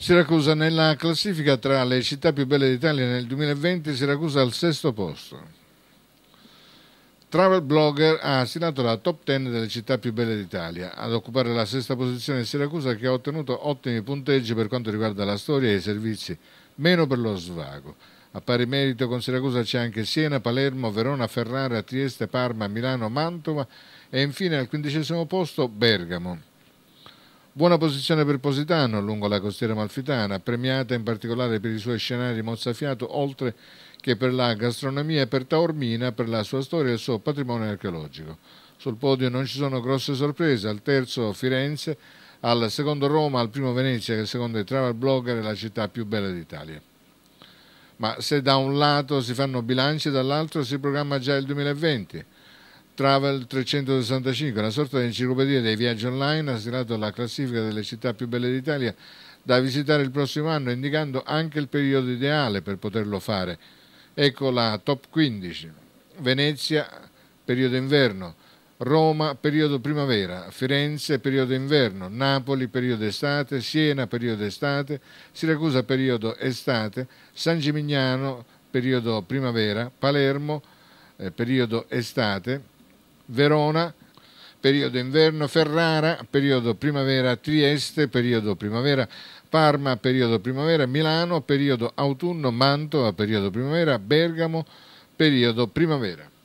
Siracusa nella classifica tra le città più belle d'Italia nel 2020, Siracusa al sesto posto. Travel Blogger ha assinato la top 10 delle città più belle d'Italia. Ad occupare la sesta posizione è Siracusa che ha ottenuto ottimi punteggi per quanto riguarda la storia e i servizi, meno per lo svago. A pari merito con Siracusa c'è anche Siena, Palermo, Verona, Ferrara, Trieste, Parma, Milano, Mantova e infine al quindicesimo posto Bergamo. Buona posizione per Positano lungo la costiera malfitana, premiata in particolare per i suoi scenari mozzafiato, oltre che per la gastronomia e per Taormina, per la sua storia e il suo patrimonio archeologico. Sul podio non ci sono grosse sorprese, al terzo Firenze, al secondo Roma, al primo Venezia, che secondo i travel blogger è la città più bella d'Italia. Ma se da un lato si fanno bilanci, dall'altro si programma già il 2020 Travel 365, una sorta di enciclopedia dei viaggi online, ha stilato la classifica delle città più belle d'Italia da visitare il prossimo anno, indicando anche il periodo ideale per poterlo fare. Ecco la top 15. Venezia, periodo inverno. Roma, periodo primavera. Firenze, periodo inverno. Napoli, periodo estate. Siena, periodo estate. Siracusa, periodo estate. San Gimignano, periodo primavera. Palermo, eh, periodo estate. Verona, periodo inverno Ferrara, periodo primavera Trieste, periodo primavera Parma, periodo primavera Milano, periodo autunno Mantova, periodo primavera Bergamo, periodo primavera.